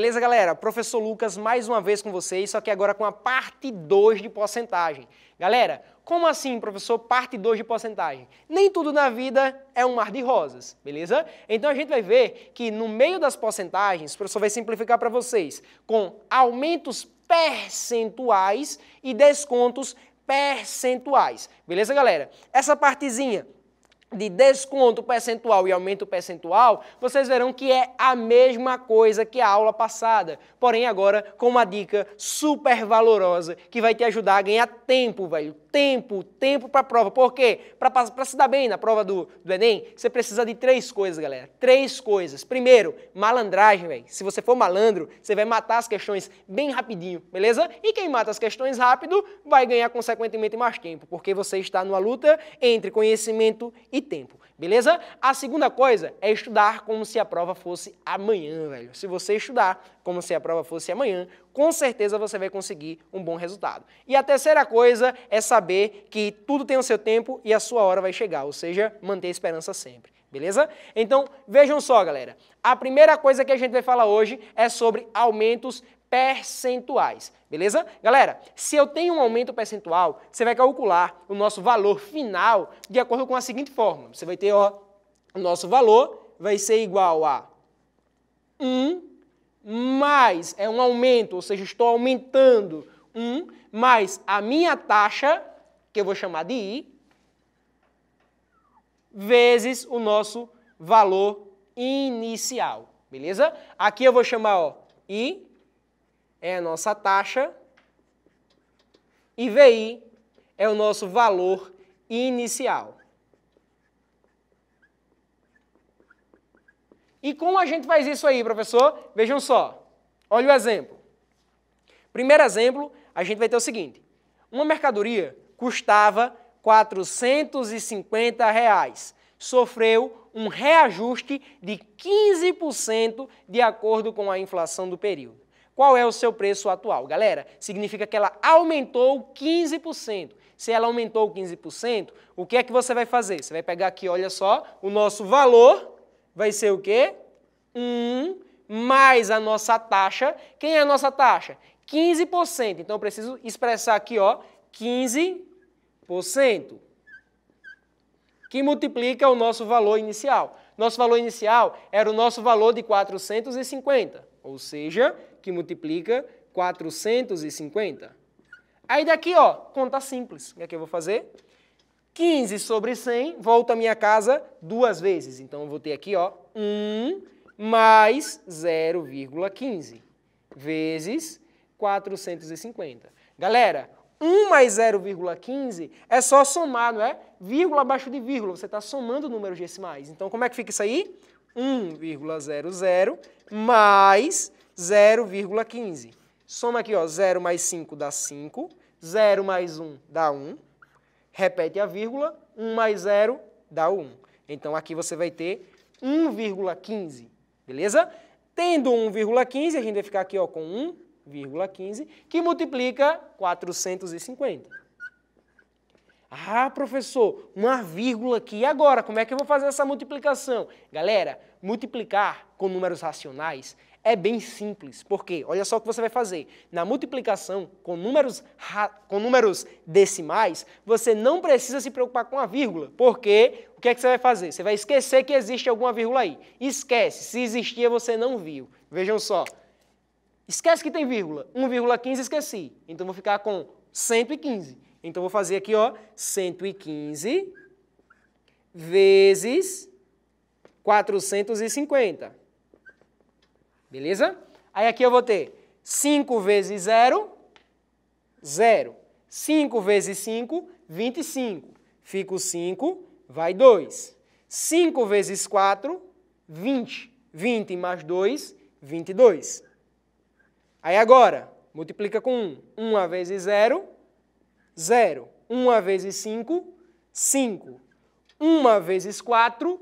Beleza, galera? Professor Lucas mais uma vez com vocês, só que agora com a parte 2 de porcentagem. Galera, como assim, professor, parte 2 de porcentagem? Nem tudo na vida é um mar de rosas, beleza? Então a gente vai ver que no meio das porcentagens, o professor vai simplificar para vocês com aumentos percentuais e descontos percentuais. Beleza, galera? Essa partezinha de desconto percentual e aumento percentual, vocês verão que é a mesma coisa que a aula passada, porém agora com uma dica super valorosa que vai te ajudar a ganhar tempo, velho. Tempo, tempo para a prova. Por quê? Para se dar bem na prova do, do Enem, você precisa de três coisas, galera. Três coisas. Primeiro, malandragem, velho. Se você for malandro, você vai matar as questões bem rapidinho, beleza? E quem mata as questões rápido vai ganhar consequentemente mais tempo, porque você está numa luta entre conhecimento e tempo, beleza? A segunda coisa é estudar como se a prova fosse amanhã, velho. Se você estudar como se a prova fosse amanhã, com certeza você vai conseguir um bom resultado. E a terceira coisa é saber que tudo tem o seu tempo e a sua hora vai chegar, ou seja, manter a esperança sempre beleza? Então, vejam só, galera. A primeira coisa que a gente vai falar hoje é sobre aumentos percentuais, beleza? Galera, se eu tenho um aumento percentual, você vai calcular o nosso valor final de acordo com a seguinte forma. Você vai ter, ó, o nosso valor vai ser igual a 1 mais, é um aumento, ou seja, estou aumentando 1 mais a minha taxa, que eu vou chamar de I, vezes o nosso valor inicial, beleza? Aqui eu vou chamar, ó, I é a nossa taxa e VI é o nosso valor inicial. E como a gente faz isso aí, professor? Vejam só. Olha o exemplo. Primeiro exemplo, a gente vai ter o seguinte. Uma mercadoria custava 450 reais. Sofreu um reajuste de 15% de acordo com a inflação do período. Qual é o seu preço atual? Galera, significa que ela aumentou 15%. Se ela aumentou 15%, o que é que você vai fazer? Você vai pegar aqui, olha só, o nosso valor vai ser o quê? 1 mais a nossa taxa. Quem é a nossa taxa? 15%. Então eu preciso expressar aqui, ó, 15%, que multiplica o nosso valor inicial. Nosso valor inicial era o nosso valor de 450, ou seja, que multiplica 450. Aí daqui, ó, conta simples. O que é que eu vou fazer? 15 sobre 100, volto à minha casa duas vezes. Então, eu vou ter aqui, ó, 1 mais 0,15 vezes 450. Galera, 1 mais 0,15 é só somar, não é? Vírgula abaixo de vírgula, você está somando números decimais. Então, como é que fica isso aí? 1,00 mais 0,15. Soma aqui, ó, 0 mais 5 dá 5, 0 mais 1 dá 1, repete a vírgula, 1 mais 0 dá 1. Então aqui você vai ter 1,15, beleza? Tendo 1,15, a gente vai ficar aqui ó, com 1,15, que multiplica 450. Ah, professor, uma vírgula aqui. E agora, como é que eu vou fazer essa multiplicação? Galera, multiplicar com números racionais é bem simples, porque olha só o que você vai fazer. Na multiplicação com números, com números decimais, você não precisa se preocupar com a vírgula, porque o que é que você vai fazer? Você vai esquecer que existe alguma vírgula aí. Esquece, se existia você não viu. Vejam só. Esquece que tem vírgula. 1,15 esqueci. Então vou ficar com 115. Então vou fazer aqui, ó, 115 vezes 450. Beleza? Aí aqui eu vou ter 5 vezes 0, 0. 5 vezes 5, 25. Fico 5, vai 2. 5 vezes 4, 20. 20 mais 2, 22. Aí agora, multiplica com 1. 1 vezes 0, 0. 1 vezes 5, 5. 1 vezes 4,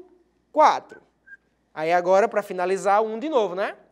4. Aí agora, para finalizar, 1 de novo, né?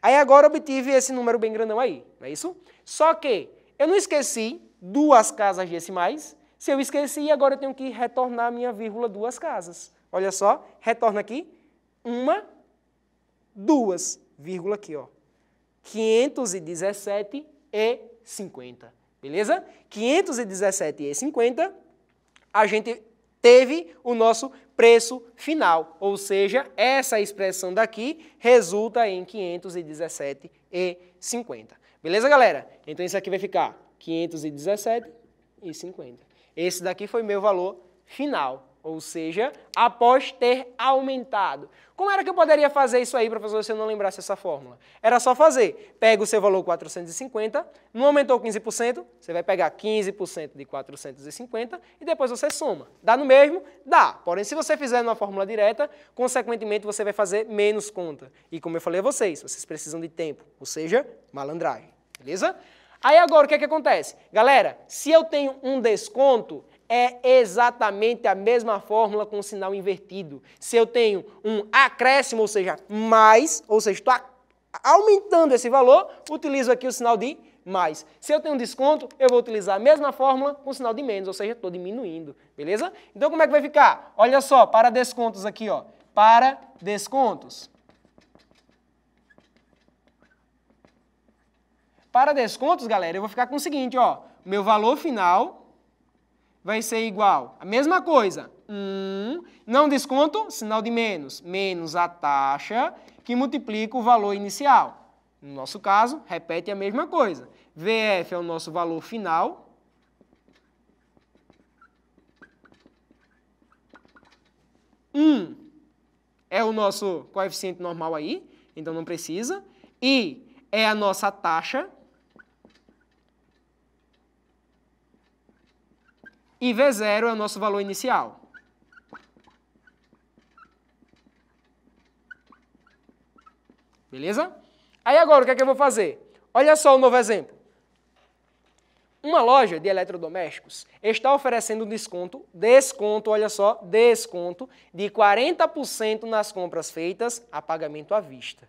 Aí agora obtive esse número bem grandão aí, não é isso? Só que eu não esqueci duas casas decimais. Se eu esqueci, agora eu tenho que retornar a minha vírgula duas casas. Olha só, retorna aqui, uma, duas, vírgula aqui, ó. 517 e 50, beleza? 517 e 50, a gente teve o nosso preço final, ou seja, essa expressão daqui resulta em 517,50. Beleza, galera? Então isso aqui vai ficar 517,50. Esse daqui foi meu valor final ou seja, após ter aumentado. Como era que eu poderia fazer isso aí, professor, se eu não lembrasse essa fórmula? Era só fazer, pega o seu valor 450, não aumentou 15%, você vai pegar 15% de 450 e depois você soma. Dá no mesmo? Dá. Porém, se você fizer numa fórmula direta, consequentemente você vai fazer menos conta. E como eu falei a vocês, vocês precisam de tempo, ou seja, malandragem, beleza? Aí agora o que, é que acontece? Galera, se eu tenho um desconto, é exatamente a mesma fórmula com o sinal invertido. Se eu tenho um acréscimo, ou seja, mais, ou seja, estou aumentando esse valor, utilizo aqui o sinal de mais. Se eu tenho um desconto, eu vou utilizar a mesma fórmula com o sinal de menos, ou seja, estou diminuindo, beleza? Então, como é que vai ficar? Olha só, para descontos aqui, ó, para descontos. Para descontos, galera, eu vou ficar com o seguinte, ó, meu valor final vai ser igual a mesma coisa. 1, um, não desconto, sinal de menos, menos a taxa que multiplica o valor inicial. No nosso caso, repete a mesma coisa. VF é o nosso valor final. Um é o nosso coeficiente normal aí, então não precisa. I é a nossa taxa, E V0 é o nosso valor inicial. Beleza? Aí agora, o que é que eu vou fazer? Olha só o novo exemplo. Uma loja de eletrodomésticos está oferecendo desconto, desconto, olha só, desconto de 40% nas compras feitas a pagamento à vista.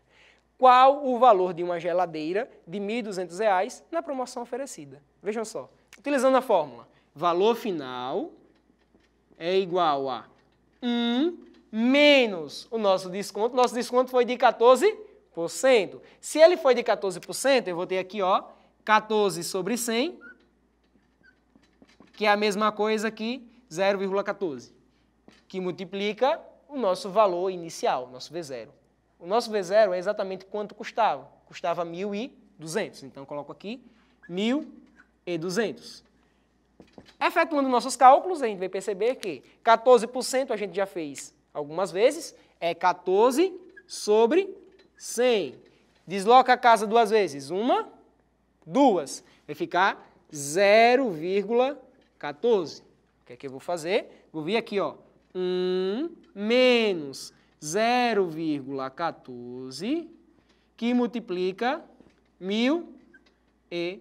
Qual o valor de uma geladeira de R$ 1.200 na promoção oferecida? Vejam só, utilizando a fórmula valor final é igual a 1 menos o nosso desconto. Nosso desconto foi de 14%. Se ele foi de 14%, eu vou ter aqui, ó, 14 sobre 100, que é a mesma coisa que 0,14, que multiplica o nosso valor inicial, nosso V0. O nosso V0 é exatamente quanto custava. Custava 1.200. Então, coloco aqui 1.200. Efetuando nossos cálculos, a gente vai perceber que 14% a gente já fez algumas vezes, é 14 sobre 100. Desloca a casa duas vezes, uma, duas, vai ficar 0,14. O que é que eu vou fazer? Vou vir aqui, ó, 1 menos 0,14, que multiplica 1.200,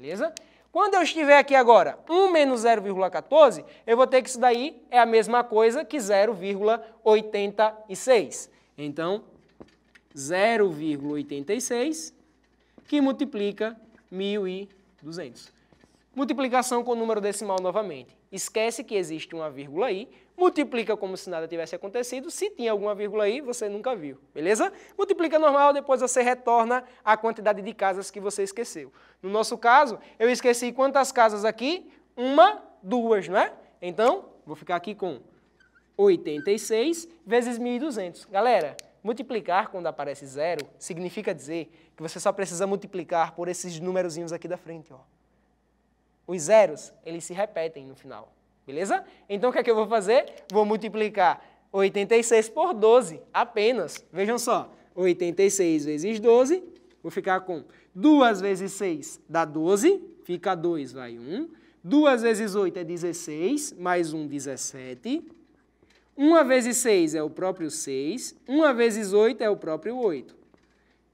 beleza? Quando eu estiver aqui agora, 1 menos 0,14, eu vou ter que isso daí é a mesma coisa que 0,86. Então, 0,86 que multiplica 1.200. Multiplicação com o número decimal novamente. Esquece que existe uma vírgula aí, multiplica como se nada tivesse acontecido. Se tinha alguma vírgula aí, você nunca viu, beleza? Multiplica normal, depois você retorna a quantidade de casas que você esqueceu. No nosso caso, eu esqueci quantas casas aqui? Uma, duas, não é? Então, vou ficar aqui com 86 vezes 1.200. Galera, multiplicar quando aparece zero significa dizer que você só precisa multiplicar por esses numerozinhos aqui da frente, ó. Os zeros, eles se repetem no final. Beleza? Então o que é que eu vou fazer? Vou multiplicar 86 por 12 apenas. Vejam só, 86 vezes 12, vou ficar com 2 vezes 6 dá 12, fica 2, vai 1. 2 vezes 8 é 16, mais 1, 17. 1 vezes 6 é o próprio 6, 1 vezes 8 é o próprio 8.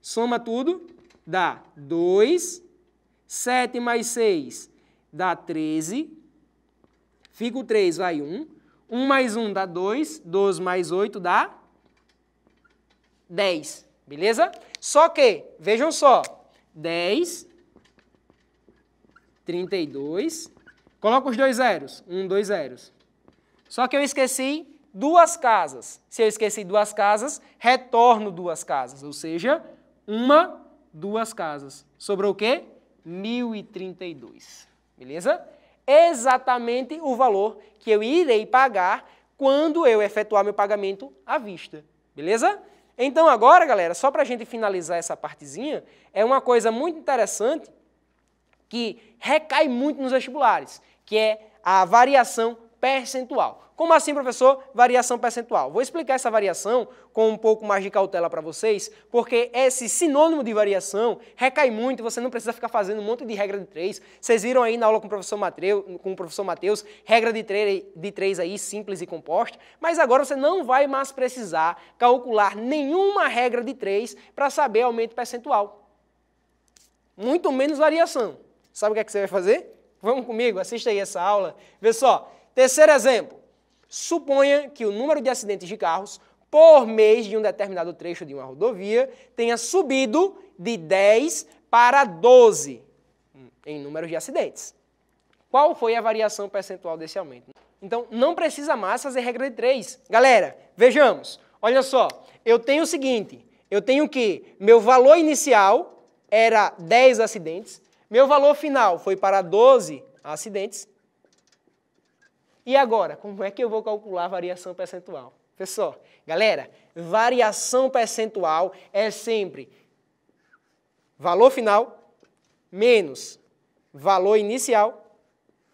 Soma tudo, dá 2, 7 mais 6 dá 13, Fica o 3, vai 1. 1 mais 1 dá 2, 12 mais 8 dá 10, beleza? Só que, vejam só, 10, 32, coloca os dois zeros, 1, um, 2 zeros. Só que eu esqueci duas casas. Se eu esqueci duas casas, retorno duas casas, ou seja, uma, duas casas. Sobrou o quê? 1032, beleza? exatamente o valor que eu irei pagar quando eu efetuar meu pagamento à vista. Beleza? Então agora, galera, só para a gente finalizar essa partezinha, é uma coisa muito interessante que recai muito nos vestibulares, que é a variação percentual. Como assim, professor? Variação percentual. Vou explicar essa variação com um pouco mais de cautela para vocês, porque esse sinônimo de variação recai muito, você não precisa ficar fazendo um monte de regra de três. Vocês viram aí na aula com o professor Mateus, com o professor regra de três, de três aí simples e composta, mas agora você não vai mais precisar calcular nenhuma regra de três para saber aumento percentual. Muito menos variação. Sabe o que, é que você vai fazer? Vamos comigo, assista aí essa aula. Vê só, Terceiro exemplo, suponha que o número de acidentes de carros por mês de um determinado trecho de uma rodovia tenha subido de 10 para 12 hum, em número de acidentes. Qual foi a variação percentual desse aumento? Então, não precisa mais fazer regra de 3. Galera, vejamos. Olha só, eu tenho o seguinte, eu tenho que meu valor inicial era 10 acidentes, meu valor final foi para 12 acidentes, e agora, como é que eu vou calcular a variação percentual? Pessoal, galera, variação percentual é sempre valor final menos valor inicial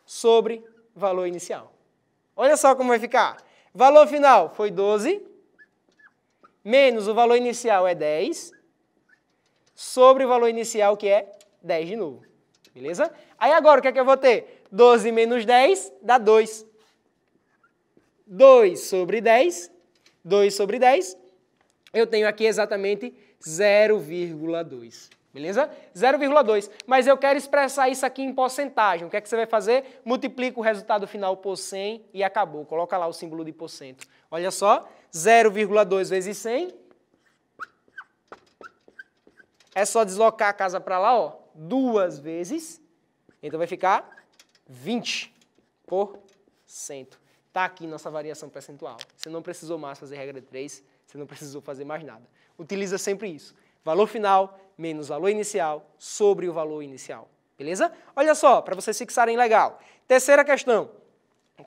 sobre valor inicial. Olha só como vai ficar. Valor final foi 12, menos o valor inicial é 10, sobre o valor inicial que é 10 de novo. Beleza? Aí agora o que é que eu vou ter? 12 menos 10 dá 2. 2 sobre 10, 2 sobre 10, eu tenho aqui exatamente 0,2. Beleza? 0,2. Mas eu quero expressar isso aqui em porcentagem. O que é que você vai fazer? Multiplica o resultado final por 100 e acabou. Coloca lá o símbolo de porcento. Olha só, 0,2 vezes 100. É só deslocar a casa para lá, ó, duas vezes. Então vai ficar 20 por cento está aqui nossa variação percentual. Você não precisou mais fazer regra 3, você não precisou fazer mais nada. Utiliza sempre isso. Valor final menos valor inicial sobre o valor inicial. Beleza? Olha só, para vocês fixarem legal. Terceira questão.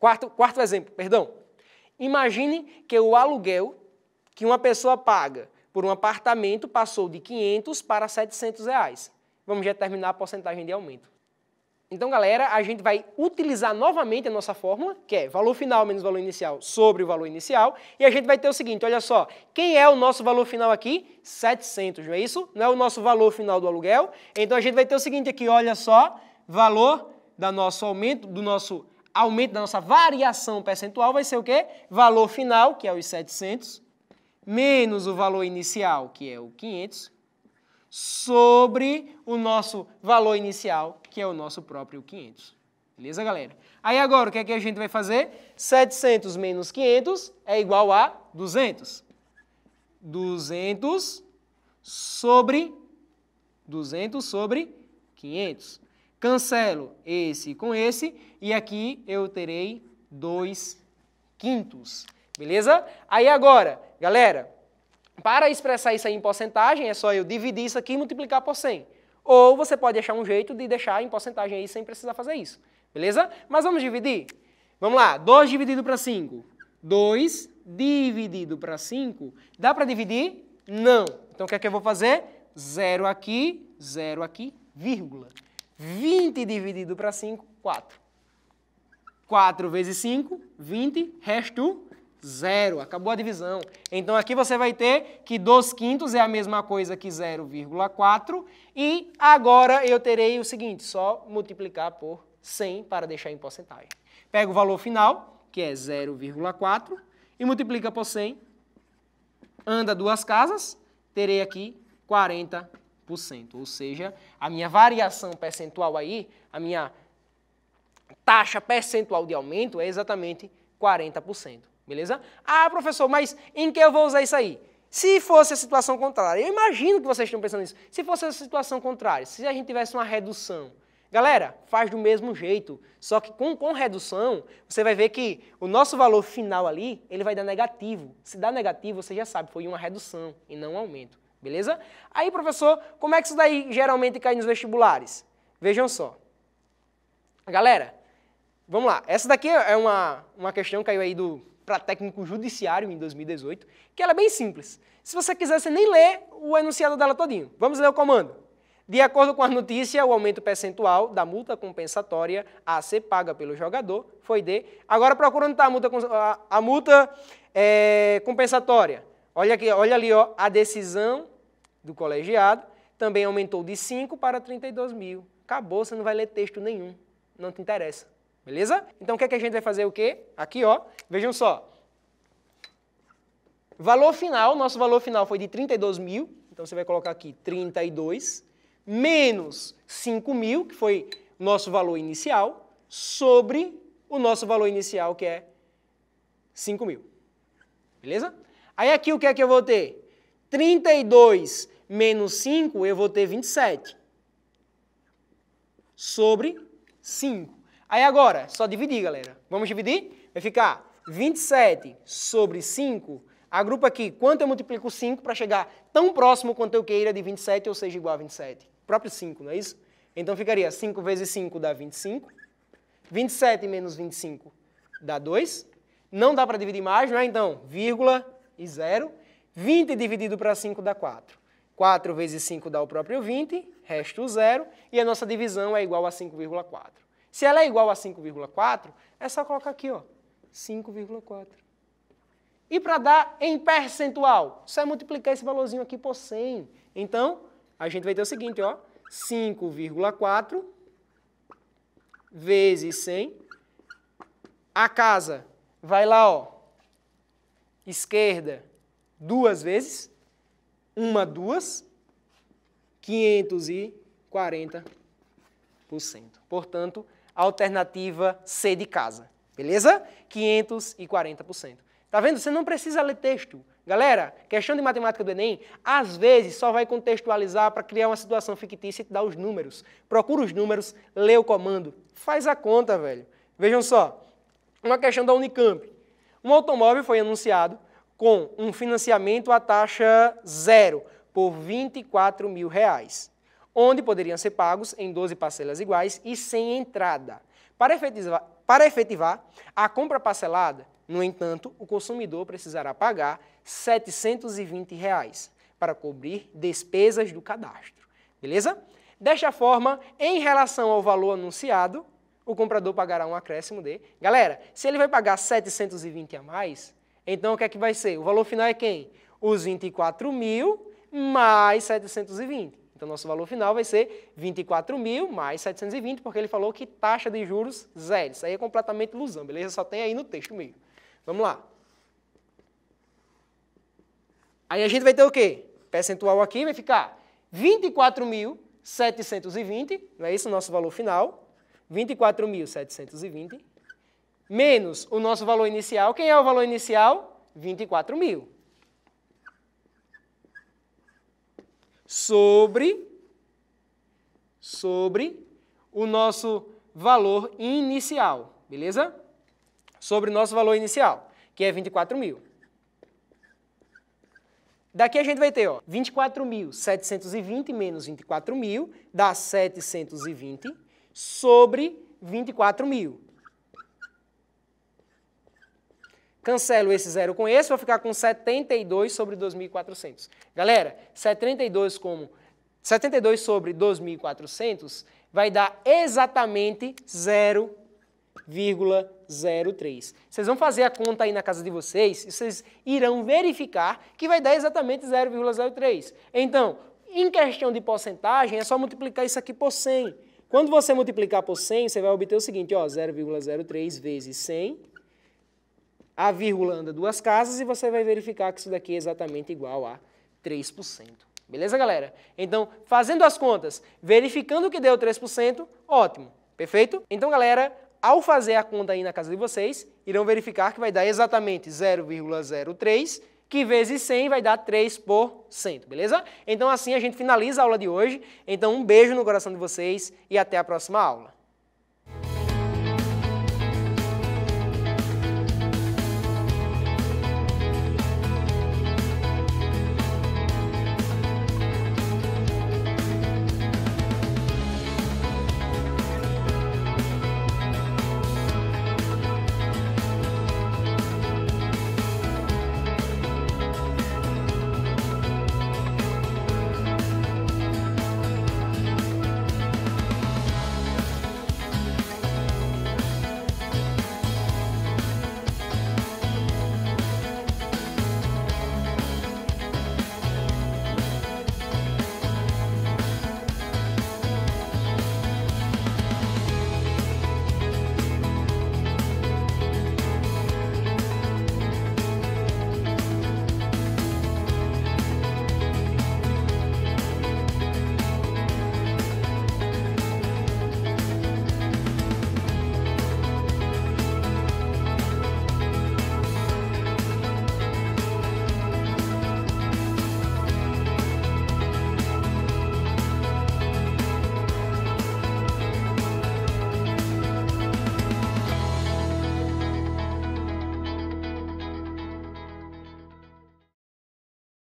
Quarto, quarto exemplo, perdão. Imagine que o aluguel que uma pessoa paga por um apartamento passou de 500 para 700 reais. Vamos determinar a porcentagem de aumento. Então, galera, a gente vai utilizar novamente a nossa fórmula, que é valor final menos valor inicial sobre o valor inicial, e a gente vai ter o seguinte, olha só, quem é o nosso valor final aqui? 700, não é isso? Não é o nosso valor final do aluguel. Então, a gente vai ter o seguinte aqui, olha só, valor nosso aumento, do nosso aumento da nossa variação percentual vai ser o quê? Valor final, que é os 700, menos o valor inicial, que é o 500, sobre o nosso valor inicial, que é o nosso próprio 500. Beleza, galera? Aí agora, o que é que a gente vai fazer? 700 menos 500 é igual a 200. 200 sobre 200 sobre 500. Cancelo esse com esse e aqui eu terei 2 quintos. Beleza? Aí agora, galera, para expressar isso aí em porcentagem, é só eu dividir isso aqui e multiplicar por 100. Ou você pode achar um jeito de deixar em porcentagem aí sem precisar fazer isso. Beleza? Mas vamos dividir? Vamos lá, 2 dividido para 5. 2 dividido para 5. Dá para dividir? Não. Então o que é que eu vou fazer? 0 aqui, 0 aqui, vírgula. 20 dividido para 5, 4. 4 vezes 5, 20, resto Zero, acabou a divisão. Então aqui você vai ter que 2 quintos é a mesma coisa que 0,4 e agora eu terei o seguinte, só multiplicar por 100 para deixar em porcentagem. Pega o valor final, que é 0,4, e multiplica por 100, anda duas casas, terei aqui 40%. Ou seja, a minha variação percentual aí, a minha taxa percentual de aumento é exatamente 40%. Beleza? Ah, professor, mas em que eu vou usar isso aí? Se fosse a situação contrária, eu imagino que vocês estão pensando nisso. Se fosse a situação contrária, se a gente tivesse uma redução, galera, faz do mesmo jeito, só que com, com redução, você vai ver que o nosso valor final ali, ele vai dar negativo. Se dá negativo, você já sabe, foi uma redução e não um aumento, beleza? Aí, professor, como é que isso daí geralmente cai nos vestibulares? Vejam só. Galera, vamos lá. Essa daqui é uma, uma questão que caiu aí do, para técnico judiciário em 2018, que ela é bem simples. Se você quiser, você nem lê o enunciado dela todinho. Vamos ler o comando. De acordo com a notícia, o aumento percentual da multa compensatória a ser paga pelo jogador foi de... Agora procurando tá, a multa, a, a multa é, compensatória. Olha, aqui, olha ali, ó, a decisão do colegiado também aumentou de 5 para 32 mil. Acabou, você não vai ler texto nenhum. Não te interessa. Beleza? Então o que, é que a gente vai fazer o quê? Aqui, ó, vejam só. Valor final, nosso valor final foi de 32 mil, então você vai colocar aqui 32 menos 5 mil, que foi nosso valor inicial, sobre o nosso valor inicial, que é 5 mil. Beleza? Aí aqui o que é que eu vou ter? 32 menos 5, eu vou ter 27. Sobre 5. Aí agora, só dividir, galera. Vamos dividir? Vai ficar 27 sobre 5. Agrupa aqui quanto eu multiplico 5 para chegar tão próximo quanto eu queira de 27, ou seja, igual a 27. O próprio 5, não é isso? Então ficaria 5 vezes 5 dá 25. 27 menos 25 dá 2. Não dá para dividir mais, não é? Então, vírgula e zero. 20 dividido para 5 dá 4. 4 vezes 5 dá o próprio 20, resta o zero, e a nossa divisão é igual a 5,4. Se ela é igual a 5,4, é só colocar aqui, ó, 5,4. E para dar em percentual, só é multiplicar esse valorzinho aqui por 100. Então, a gente vai ter o seguinte, ó, 5,4 vezes 100. A casa vai lá, ó, esquerda duas vezes, uma, duas, 540%. Portanto, alternativa C de casa. Beleza? 540%. Tá vendo? Você não precisa ler texto. Galera, questão de matemática do Enem, às vezes só vai contextualizar para criar uma situação fictícia e te dar os números. Procura os números, lê o comando, faz a conta, velho. Vejam só, uma questão da Unicamp. Um automóvel foi anunciado com um financiamento à taxa zero por 24 mil reais onde poderiam ser pagos em 12 parcelas iguais e sem entrada. Para efetivar, para efetivar a compra parcelada, no entanto, o consumidor precisará pagar R$ 720 reais para cobrir despesas do cadastro. Beleza? Desta forma, em relação ao valor anunciado, o comprador pagará um acréscimo de. Galera, se ele vai pagar 720 a mais, então o que é que vai ser? O valor final é quem? Os 24 mil mais 720. Então, nosso valor final vai ser 24 mil mais 720, porque ele falou que taxa de juros zero. Isso aí é completamente ilusão, beleza? Só tem aí no texto mesmo. Vamos lá. Aí a gente vai ter o quê? Percentual aqui vai ficar 24.720, não é isso o nosso valor final? 24.720 menos o nosso valor inicial. Quem é o valor inicial? 24 mil. sobre sobre o nosso valor inicial, beleza? Sobre o nosso valor inicial, que é 24 mil. Daqui a gente vai ter 24.720 menos 24 mil, dá 720, sobre 24 mil. Cancelo esse zero com esse, vou ficar com 72 sobre 2.400. Galera, 72 como 72 sobre 2.400 vai dar exatamente 0,03. Vocês vão fazer a conta aí na casa de vocês e vocês irão verificar que vai dar exatamente 0,03. Então, em questão de porcentagem, é só multiplicar isso aqui por 100. Quando você multiplicar por 100, você vai obter o seguinte, ó, 0,03 vezes 100 a vírgula anda duas casas e você vai verificar que isso daqui é exatamente igual a 3%. Beleza, galera? Então, fazendo as contas, verificando que deu 3%, ótimo, perfeito? Então, galera, ao fazer a conta aí na casa de vocês, irão verificar que vai dar exatamente 0,03, que vezes 100 vai dar 3%, beleza? Então, assim a gente finaliza a aula de hoje. Então, um beijo no coração de vocês e até a próxima aula.